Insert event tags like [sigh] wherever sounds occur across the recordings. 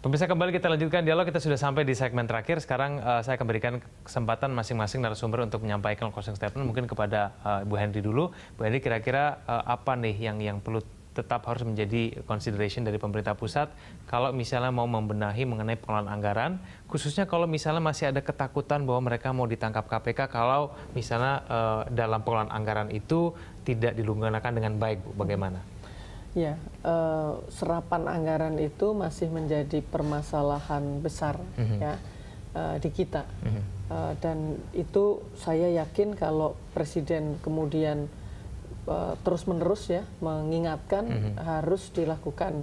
Pemirsa kembali kita lanjutkan dialog, kita sudah sampai di segmen terakhir. Sekarang uh, saya akan berikan kesempatan masing-masing narasumber untuk menyampaikan closing statement mungkin kepada uh, eh, Bu Henry dulu. Bu Henry kira-kira uh, apa nih yang yang perlu tetap harus menjadi consideration dari pemerintah pusat kalau misalnya mau membenahi mengenai pengelolaan anggaran, khususnya kalau misalnya masih ada ketakutan bahwa mereka mau ditangkap KPK kalau misalnya uh, dalam pengelolaan anggaran itu tidak dilaksanakan dengan baik, Bu. Bagaimana? Ya, uh, serapan anggaran itu masih menjadi permasalahan besar mm -hmm. ya uh, di kita. Mm -hmm. Uh, dan itu saya yakin kalau Presiden kemudian uh, terus-menerus ya mengingatkan mm -hmm. harus dilakukan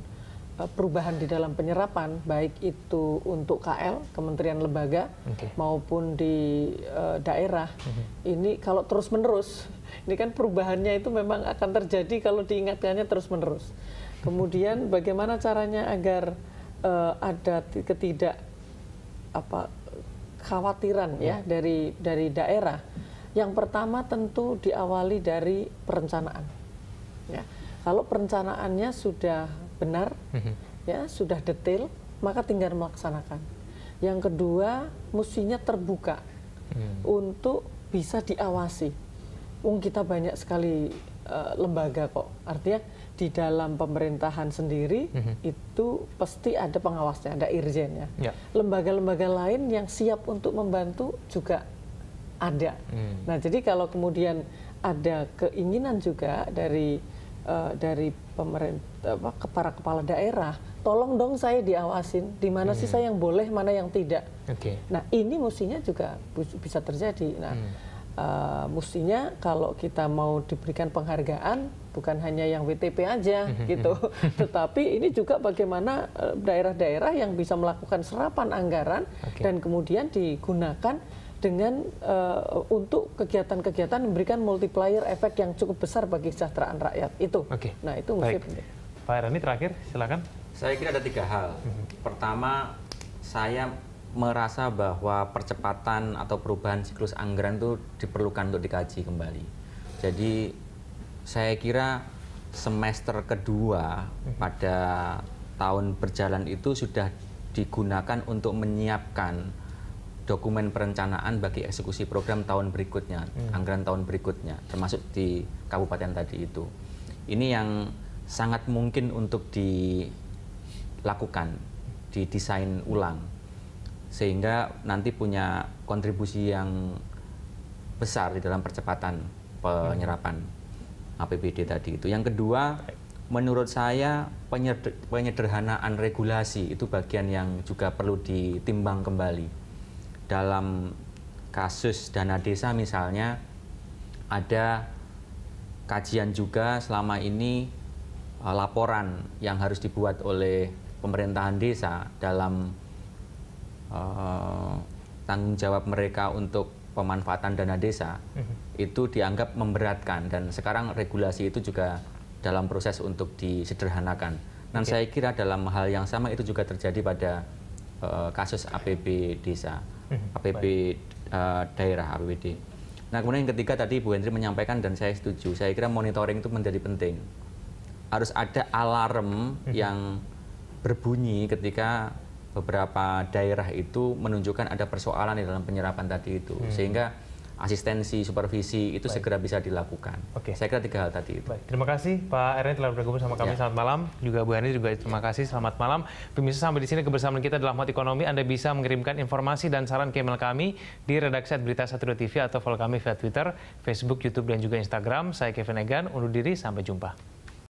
uh, perubahan di dalam penyerapan baik itu untuk KL Kementerian Lembaga okay. maupun di uh, daerah. Mm -hmm. Ini kalau terus-menerus ini kan perubahannya itu memang akan terjadi kalau diingatkannya terus-menerus. Kemudian bagaimana caranya agar uh, ada ketidak apa khawatiran ya, ya dari dari daerah. Yang pertama tentu diawali dari perencanaan. Ya. Kalau perencanaannya sudah benar, mhm. ya sudah detail, maka tinggal melaksanakan. Yang kedua, mestinya terbuka hmm. untuk bisa diawasi Wong kita banyak sekali uh, lembaga kok. Artinya di dalam pemerintahan sendiri mm -hmm. itu pasti ada pengawasnya, ada irjennya. lembaga ya. Lembaga-lembaga lain yang siap untuk membantu juga ada. Mm. Nah, jadi kalau kemudian ada keinginan juga dari uh, dari pemerintah apa, ke para kepala daerah, tolong dong saya diawasin, di mana mm. sih hmm. saya yang boleh, mana yang tidak. Okay. Nah, ini mestinya juga bisa terjadi. Nah. Mm Eh, mestinya kalau kita mau diberikan penghargaan bukan hanya yang WTP aja [laughs] mhm. gitu, tetapi ini juga bagaimana eh, daerah-daerah yang bisa melakukan serapan anggaran okay. dan kemudian digunakan dengan uh, untuk kegiatan-kegiatan memberikan multiplier efek yang cukup besar bagi kesejahteraan rakyat itu. Okay. Nah itu mesti Baik. penting. Pak Erani terakhir silakan. Saya kira ada tiga hal. Mhm. Pertama saya merasa bahwa percepatan atau perubahan siklus anggaran itu diperlukan untuk dikaji kembali. Jadi saya kira semester kedua mhm. pada tahun berjalan itu sudah digunakan untuk menyiapkan dokumen perencanaan bagi eksekusi program tahun berikutnya, hmm. anggaran tahun berikutnya, termasuk di kabupaten tadi itu. Ini yang sangat mungkin untuk dilakukan, didesain ulang sehingga nanti punya kontribusi yang besar di dalam percepatan penyerapan APBD tadi itu. Yang kedua, menurut saya penyederhanaan regulasi itu bagian yang juga perlu ditimbang kembali. Dalam kasus dana desa misalnya ada kajian juga selama ini eh, laporan yang harus dibuat oleh pemerintahan desa dalam Eh, tanggung jawab mereka untuk pemanfaatan dana desa mhm. itu dianggap memberatkan dan sekarang regulasi itu juga dalam proses untuk disederhanakan. Dan okay. saya kira dalam hal yang sama itu juga terjadi pada uh, kasus APB desa, mhm. APB uh, eh, daerah APBD. Nah kemudian yang ketiga tadi Bu Hendri menyampaikan dan saya setuju. Saya kira monitoring itu menjadi penting. Harus ada alarm mhm. yang berbunyi ketika beberapa daerah itu menunjukkan ada persoalan di dalam penyerapan tadi itu hmm. sehingga asistensi supervisi itu Baik. segera bisa dilakukan. Oke. Okay. Saya kira tiga hal tadi itu. Baik. Terima kasih Pak Erni telah bergabung sama kami. Ya. Selamat malam. Juga Bu Hani juga terima kasih. Selamat malam. Pemirsa sampai di sini kebersamaan kita dalam hot ekonomi. Anda bisa mengirimkan informasi dan saran ke email kami di redaksi berita satu TV atau follow kami via Twitter, Facebook, YouTube dan juga Instagram. Saya Kevin Egan undur diri sampai jumpa.